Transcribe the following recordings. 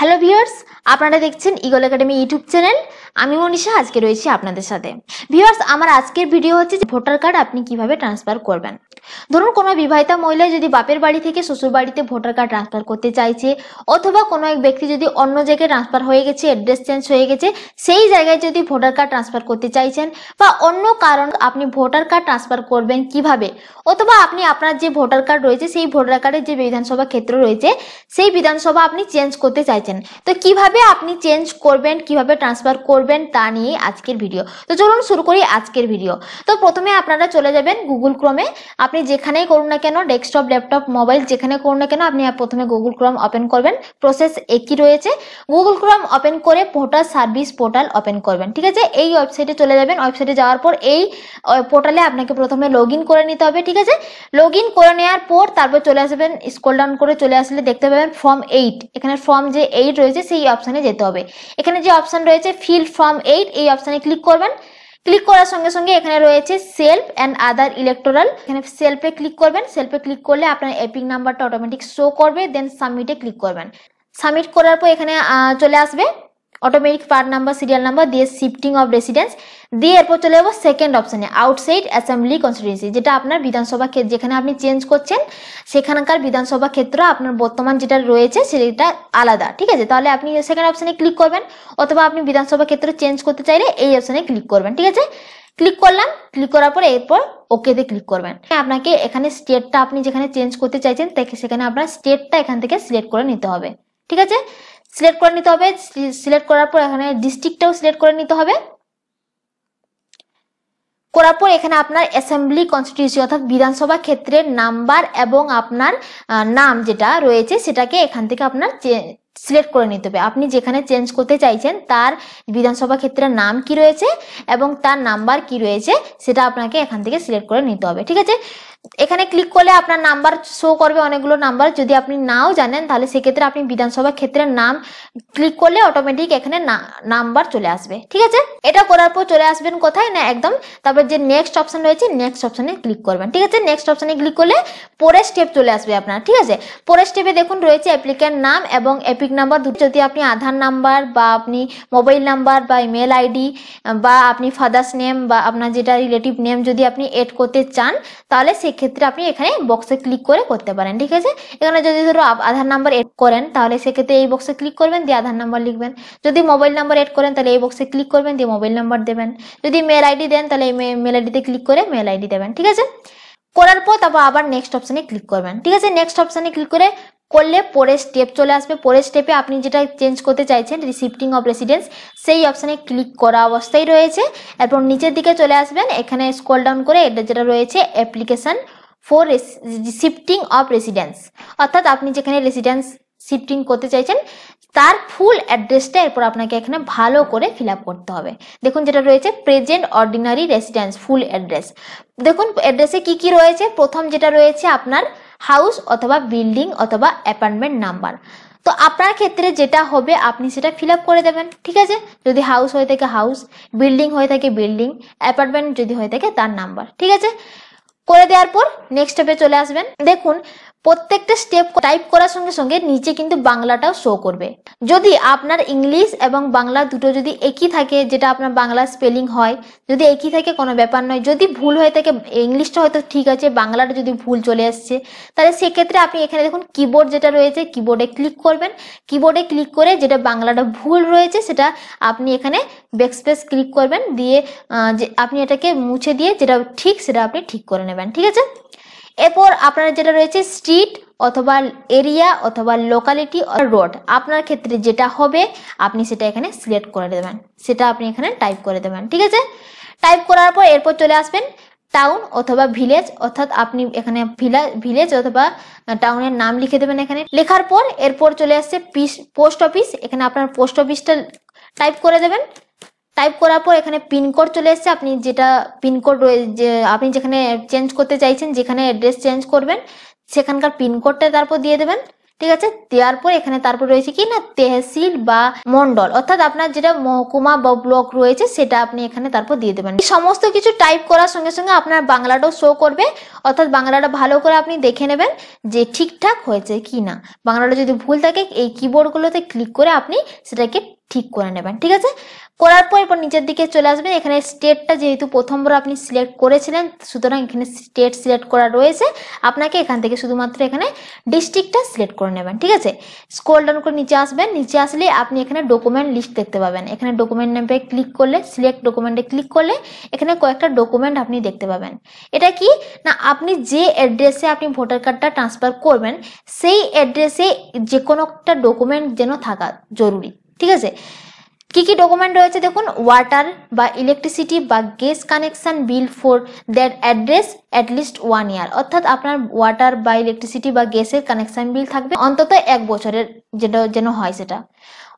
hello viewers আপনারা দেখছেন eagle academy YouTube channel আমি মনীষা আজকে রয়েছি আপনাদের সাথে ভিওর্স আমার আজকের ভিডিও হচ্ছে যে ভোটার কার্ড আপনি কিভাবে ট্রান্সফার করবেন ধরুন কোনো বিবাহিতা মহিলা যদি বাপের বাড়ি থেকে শ্বশুর বাড়িতে ভোটার কার্ড ট্রান্সফার করতে চাইছে অথবা কোনো এক ব্যক্তি যদি অন্য জায়গায় ট্রান্সফার হয়ে গেছে অ্যাড্রেস চেঞ্জ হয়ে গেছে সেই জায়গায় যদি ভোটার কার্ড ট্রান্সফার করতে চাইছেন বা অন্য কারণ আপনি ভোটার কার্ড ট্রান্সফার করবেন কিভাবে অথবা আপনি আপনার যে ভোটার কার্ড রয়েছে সেই ভোটার কার্ডের যে বিধানসভা ক্ষেত্র রয়েছে সেই বিধানসভা আপনি চেঞ্জ করতে চাইছেন চাইছেন তো কিভাবে আপনি চেঞ্জ করবেন কিভাবে ট্রান্সফার করবেন তা নিয়ে আজকের ভিডিও তো চলুন শুরু করি আজকের ভিডিও তো প্রথমে আপনারা চলে যাবেন গুগল ক্রমে আপনি যেখানেই করুন না কেন ডেস্কটপ ল্যাপটপ মোবাইল যেখানে করুন না কেন আপনি প্রথমে গুগল ক্রম ওপেন করবেন প্রসেস একই রয়েছে গুগল ক্রম ওপেন করে ভোটার সার্ভিস পোর্টাল ওপেন করবেন ঠিক আছে এই ওয়েবসাইটে চলে যাবেন ওয়েবসাইটে যাওয়ার পর এই পোর্টালে আপনাকে প্রথমে লগ করে নিতে হবে ঠিক আছে লগ করে নেওয়ার পর তারপর চলে আসবেন স্কোল ডাউন করে চলে আসলে দেখতে পাবেন ফর্ম এইট এখানে ফর্ম যে এইট রয়েছে সেই অপশানে যেতে হবে এখানে যে অপশান রয়েছে ফিল ফর্ম এইট এই অপশানে ক্লিক করবেন ক্লিক করার সঙ্গে সঙ্গে এখানে রয়েছে সেলফ অ্যান্ড আদার ইলেকট্রাল এখানে সেলফে ক্লিক করবেন সেলফে ক্লিক করলে আপনার এপিং নাম্বারটা অটোমেটিক শো করবে দেন সাবমিটে ক্লিক করবেন সাবমিট করার পর এখানে চলে আসবে automatic part number serial number দিয়ে শিফটিং অফ রেসিডেন্স দিয়ে এরপর চলে যাবো সেকেন্ড অপশানে আউটসাইড অ্যাসেম্বলি কনস্টিটিউন্সি যেটা আপনার বিধানসভা ক্ষেত্র যেখানে আপনি চেঞ্জ করছেন সেখানকার বিধানসভা ক্ষেত্র আপনার বর্তমান যেটা রয়েছে সেটা আলাদা ঠিক আছে তাহলে আপনি সেকেন্ড অপশানে ক্লিক করবেন অথবা আপনি বিধানসভা ক্ষেত্র চেঞ্জ করতে চাইলে এই অপশানে ক্লিক করবেন ঠিক আছে ক্লিক করলাম ক্লিক করার পর এরপর ওকেতে ক্লিক করবেন আপনাকে এখানে স্টেটটা আপনি যেখানে চেঞ্জ করতে চাইছেন সেখানে আপনার স্টেটটা এখান থেকে সিলেক্ট করে নিতে হবে ঠিক আছে সিলেক্ট করে নিতে হবে সিলেক্ট করার পর এখানে ডিস্ট্রিক্টটাও সিলেক্ট করে নিতে হবে করার পর এখানে আপনার অ্যাসেম্বলি কনস্টিটিউশন অর্থাৎ বিধানসভা ক্ষেত্রের নাম্বার এবং আপনার নাম যেটা রয়েছে সেটাকে এখান থেকে আপনার সিলেক্ট করে নিতে হবে আপনি যেখানে চেঞ্জ করতে চাইছেন তার বিধানসভা ক্ষেত্রের নাম কি রয়েছে এবং তার নাম্বার কি রয়েছে সেটা আপনাকে এখান থেকে সিলেক্ট করে নিতে হবে ঠিক আছে এখানে ক্লিক করলে আপনার নাম্বার শো করবে অনেকগুলো নাম্বার যদি আপনি নাও জানেন তাহলে সেক্ষেত্রে আপনি বিধানসভা ক্ষেত্রের নাম ক্লিক করলে অটোমেটিক এখানে নাম্বার চলে আসবে ঠিক আছে এটা করার পর চলে আসবেন কোথায় না একদম তারপর যে নেক্সট অপশন রয়েছে নেক্সট অপশনে ক্লিক করবেন ঠিক আছে নেক্সট অপশনে ক্লিক করলে পরের স্টেপ চলে আসবে আপনার ঠিক আছে পরের স্টেপে দেখুন রয়েছে অ্যাপ্লিক্যান্ট নাম এবং অ্যাপিক নাম্বার দুটো যদি আপনি আধার নাম্বার বা আপনি মোবাইল নাম্বার বা ইমেল আইডি বা আপনি ফাদার্স নেম বা আপনার যেটা রিলেটিভ নেম যদি আপনি এড করতে চান তাহলে সে ক্ষেত্রে আপনি এখানে বক্সে ক্লিক করে করতে পারেন ঠিক আছে এখানে যদি ধরো আধার নাম্বার এড করেন তাহলে সেক্ষেত্রে এই বক্সে ক্লিক করবেন দিয়ে আধার নাম্বার লিখবেন যদি মোবাইল নাম্বার এড করেন তাহলে এই বক্সে ক্লিক করবেন দিয়ে মোবাইল নাম্বার দেবেন যদি মেল আইডি দেন তাহলে এই মেল আইডিতে ক্লিক করে মেল আইডি দেবেন ঠিক আছে করার পর তারপর আবার নেক্সট অপশানে ক্লিক করবেন ঠিক আছে নেক্সট অপশানে ক্লিক করে করলে পরের স্টেপ চলে আসবে পরের স্টেপে আপনি যেটা চেঞ্জ করতে চাইছেন রিসিপ্টিং অফ রেসিডেন্স সেই অপশানে ক্লিক করা অবস্থায় রয়েছে এরপর নিচের দিকে চলে আসবেন এখানে স্ক্রল ডাউন করে এটা যেটা রয়েছে application for shifting of residence অর্থাৎ আপনি যেখানে রেসিডেন্স শিফটিং করতে চাইছেন তার ফুল অ্যাড্রেসটা এরপর আপনাকে এখানে ভালো করে ফিল করতে হবে দেখুন যেটা রয়েছে present ordinary residence full address দেখুন অ্যাড্রেসে কি কি রয়েছে প্রথম যেটা রয়েছে আপনার হাউস অথবা বিল্ডিং অথবা অ্যাপার্টমেন্ট নাম্বার তো আপনার ক্ষেত্রে যেটা হবে আপনি সেটা ফিল করে দেবেন ঠিক আছে যদি হাউস হয়ে থাকে হাউস বিল্ডিং হয়ে থাকে বিল্ডিং অ্যাপার্টমেন্ট যদি হয়ে থাকে তার নাম্বার ঠিক আছে করে দেওয়ার পর নেক্সট স্টেপে চলে আসবেন দেখুন প্রত্যেকটা স্টেপ টাইপ করার সঙ্গে সঙ্গে নিচে কিন্তু বাংলাটাও শো করবে যদি আপনার ইংলিশ এবং বাংলা দুটো যদি একই থাকে যেটা আপনার বাংলা স্পেলিং হয় যদি একই থাকে কোনো ব্যাপার নয় যদি ভুল হয়ে থাকে ইংলিশটা হয়তো ঠিক আছে বাংলাটা যদি ভুল চলে আসছে তাহলে সেক্ষেত্রে আপনি এখানে দেখুন কিবোর্ড যেটা রয়েছে কিবোর্ডে ক্লিক করবেন কিবোর্ডে ক্লিক করে যেটা বাংলাটা ভুল রয়েছে সেটা আপনি এখানে ব্যাকস্পেস ক্লিক করবেন দিয়ে যে আপনি এটাকে মুছে দিয়ে যেটা ঠিক সেটা আপনি ঠিক করে নেবেন ঠিক আছে এরপর আপনার যেটা রয়েছে স্ট্রিট অথবা এরিয়া অথবা লোকালিটি রোড আপনার ক্ষেত্রে যেটা হবে আপনি সেটা এখানে সিলেক্ট করে দেবেন সেটা আপনি এখানে টাইপ করে দেবেন ঠিক আছে টাইপ করার পর এরপর চলে আসবেন টাউন অথবা ভিলেজ অর্থাৎ আপনি এখানে ভিলেজ অথবা টাউনের নাম লিখে দেবেন এখানে লেখার পর এরপর চলে আসছে পোস্ট অফিস এখানে আপনার পোস্ট অফিসটা টাইপ করে দেবেন টাইপ করার পর এখানে পিনকোড চলে এসছে আপনি যেটা পিনকোড যে আপনি যেখানে চেঞ্জ করতে চাইছেন যেখানে অ্যাড্রেস চেঞ্জ করবেন সেখানকার পিনকোডটা তারপর দিয়ে দেবেন ঠিক আছে দেওয়ার পর এখানে তারপর রয়েছে কি না তেহসিল বা মন্ডল অর্থাৎ আপনার যেটা মহকুমা বা ব্লক রয়েছে সেটা আপনি এখানে তারপর দিয়ে দেবেন সমস্ত কিছু টাইপ করার সঙ্গে সঙ্গে আপনার বাংলাটাও শো করবে অর্থাৎ বাংলাটা ভালো করে আপনি দেখে নেবেন যে ঠিকঠাক হয়েছে কি না বাংলাটা যদি ভুল থাকে এই কিবোর্ডগুলোতে ক্লিক করে আপনি সেটাকে ঠিক করে নেবেন ঠিক আছে করার পর এরপর নিচের দিকে চলে আসবেন এখানে স্টেটটা যেহেতু প্রথমবার আপনি সিলেক্ট করেছিলেন সুতরাং এখানে স্টেট সিলেক্ট করা রয়েছে আপনাকে এখান থেকে শুধুমাত্র এখানে ডিস্ট্রিক্টটা সিলেক্ট করে নেবেন ঠিক আছে স্কোল ডাউন করে নিচে আসবেন নিচে আসলে আপনি এখানে ডকুমেন্ট লিস্ট দেখতে পাবেন এখানে ডকুমেন্ট নামে ক্লিক করলে সিলেক্ট ডকুমেন্টে ক্লিক করলে এখানে কয়েকটা ডকুমেন্ট আপনি দেখতে পাবেন এটা কি না আপনি যে অ্যাড্রেসে আপনি ভোটার কার্ডটা ট্রান্সফার করবেন সেই অ্যাড্রেসে যে কোনো একটা ডকুমেন্ট যেন থাকা জরুরি ঠিক আছে কী কী ডকুমেন্ট রয়েছে দেখুন ওয়াটার বা ইলেকট্রিসিটি বা gas connection bill for that address at least one year অর্থাৎ আপনার ওয়াটার বা ইলেকট্রিসিটি বা গ্যাসের কানেকশান বিল থাকবে অন্তত এক বছরের যেটা যেন হয় সেটা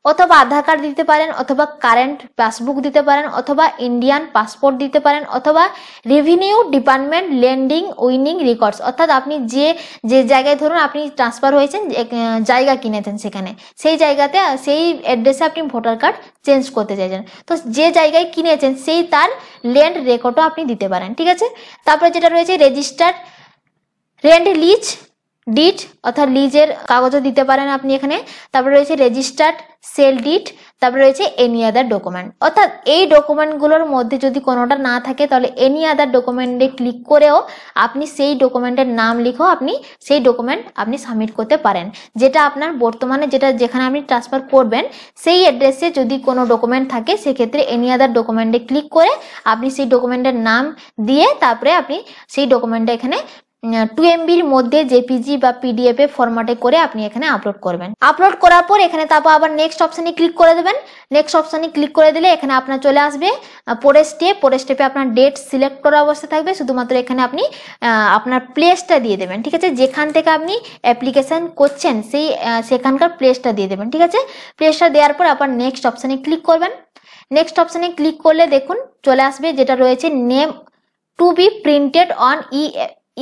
অথবা আধার কার্ড দিতে পারেন অথবা কারেন্ট পাসবুক দিতে পারেন অথবা ইন্ডিয়ান পাসপোর্ট দিতে পারেন অথবা revenue department landing winning records অর্থাৎ আপনি যে যে জায়গায় ধরুন আপনি ট্রান্সফার হয়েছেন জায়গা কিনেছেন সেখানে সেই জায়গাতে সেই অ্যাড্রেসে আপনি ভোটার কার্ড চেঞ্জ করতে চাইছেন তো যে জায়গায় কিনেছেন সেই তার ল্যান্ড রেকর্ডও আপনি দিতে পারেন ঠিক আছে তারপরে যেটা রয়েছে রেজিস্টার রেন্ট লিজ ডিট অর্থাৎ লিজের কাগজও দিতে পারেন আপনি এখানে তারপরে রয়েছে রেজিস্টার্ড সেল ডিট তারপরে রয়েছে এনি আদার ডকুমেন্ট অর্থাৎ এই ডকুমেন্টগুলোর মধ্যে যদি কোনোটা না থাকে তাহলে এনি আদার ডকুমেন্টে ক্লিক করেও আপনি সেই ডকুমেন্টের নাম লিখেও আপনি সেই ডকুমেন্ট আপনি সাবমিট করতে পারেন যেটা আপনার বর্তমানে যেটা যেখানে আপনি ট্রান্সফার করবেন সেই অ্যাড্রেসে যদি কোনো ডকুমেন্ট থাকে সেক্ষেত্রে এনি আদার ডকুমেন্টে ক্লিক করে আপনি সেই ডকুমেন্টের নাম দিয়ে তারপরে আপনি সেই ডকুমেন্টটা এখানে টু এমবির মধ্যে জেপিজি বা পিডিএফ এ ফরম্যাটে করে আপনি এখানে আপলোড করবেন আপলোড করার পর এখানে তারপর আবার নেক্সট অপশানে ক্লিক করে দেবেন নেক্সট অপশানে ক্লিক করে দিলে এখানে আপনার চলে আসবে পরের স্টেপ পরের স্টেপে আপনার ডেট সিলেক্ট করা অবস্থা থাকবে শুধুমাত্র এখানে আপনি আপনার প্লেসটা দিয়ে দেবেন ঠিক আছে যেখান থেকে আপনি অ্যাপ্লিকেশান করছেন সেই সেখানকার প্লেসটা দিয়ে দেবেন ঠিক আছে প্লেসটা দেওয়ার পর আবার নেক্সট অপশানে ক্লিক করবেন নেক্সট অপশানে ক্লিক করলে দেখুন চলে আসবে যেটা রয়েছে name to be printed on E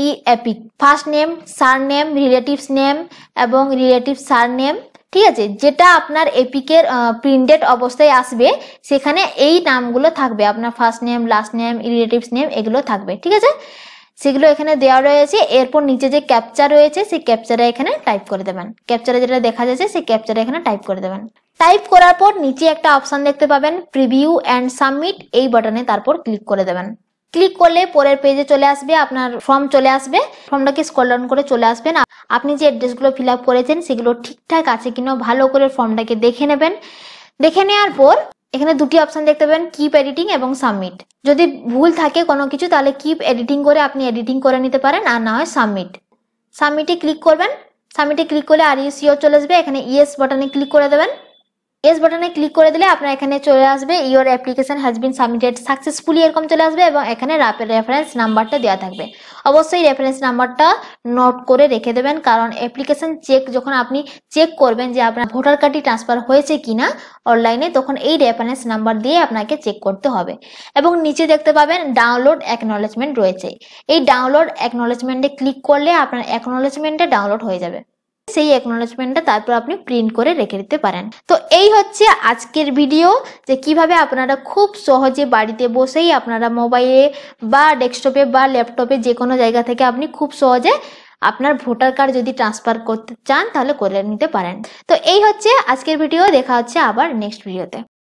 E EPIC first name surname relative's name এবং রিলেটিভ সার নেম ঠিক আছে যেটা আপনার এপিকের প্রিন্টেড অবস্থায় আসবে সেখানে এই নামগুলো থাকবে আপনার first name last name relative's name এগুলো থাকবে ঠিক আছে সেগুলো এখানে দেওয়া রয়েছে এরপর নিচে যে ক্যাপচার রয়েছে সেই ক্যাপচারে এখানে টাইপ করে দেবেন ক্যাপচারে যেটা দেখা যাচ্ছে সেই ক্যাপচারে এখানে টাইপ করে দেবেন টাইপ করার পর নিচে একটা অপশান দেখতে পাবেন প্রিভিউ অ্যান্ড সাবমিট এই বাটনে তারপর ক্লিক করে দেবেন ক্লিক করলে পরের পেজে চলে আসবে আপনার ফর্ম চলে আসবে ফর্মটাকে স্কল ডাউন করে চলে আসবেন আপনি যে অ্যাড্রেসগুলো ফিল আপ করেছেন সেগুলো ঠিকঠাক আছে কিনা ভালো করে ফর্মটাকে দেখে নেবেন দেখে নেওয়ার পর এখানে দুটি অপশান দেখতে পাবেন কিপ এডিটিং এবং সাবমিট যদি ভুল থাকে কোনো কিছু তাহলে কিপ এডিটিং করে আপনি এডিটিং করে নিতে পারেন আর না হয় সাবমিট সাবমিটে ক্লিক করবেন সাবমিটে ক্লিক করলে আর ইউ সিও চলে আসবে এখানে ইয়েস বাটনে ক্লিক করে দেবেন ইয়েস বাটনে ক্লিক করে দিলে আপনার এখানে চলে আসবে your application has been submitted successfully এরকম চলে আসবে এবং এখানে রেফারেন্স নাম্বারটা দেওয়া থাকবে অবশ্যই রেফারেন্স নাম্বারটা নোট করে রেখে দেবেন কারণ অ্যাপ্লিকেশন চেক যখন আপনি চেক করবেন যে আপনার ভোটার কার্ডটি ট্রান্সফার হয়েছে কিনা অনলাইনে তখন এই রেফারেন্স নাম্বার দিয়ে আপনাকে চেক করতে হবে এবং নিচে দেখতে পাবেন ডাউনলোড অ্যাকনোলেজমেন্ট রয়েছে এই ডাউনলোড অ্যাকনোলেজমেন্টে ক্লিক করলে আপনার অ্যাকনোলেজমেন্টটা ডাউনলোড হয়ে যাবে সেই অ্যাকনোলেজমেন্টটা তারপর আপনি প্রিন্ট করে রেখে দিতে পারেন তো এই হচ্ছে আজকের ভিডিও যে কিভাবে আপনারা খুব সহজে বাড়িতে বসেই আপনারা মোবাইলে বা ডেস্কটপে বা ল্যাপটপে যে কোনো জায়গা থেকে আপনি খুব সহজে আপনার ভোটার কার্ড যদি ট্রান্সফার করতে চান তাহলে করে নিতে পারেন তো এই হচ্ছে আজকের ভিডিও দেখা হচ্ছে আবার নেক্সট ভিডিওতে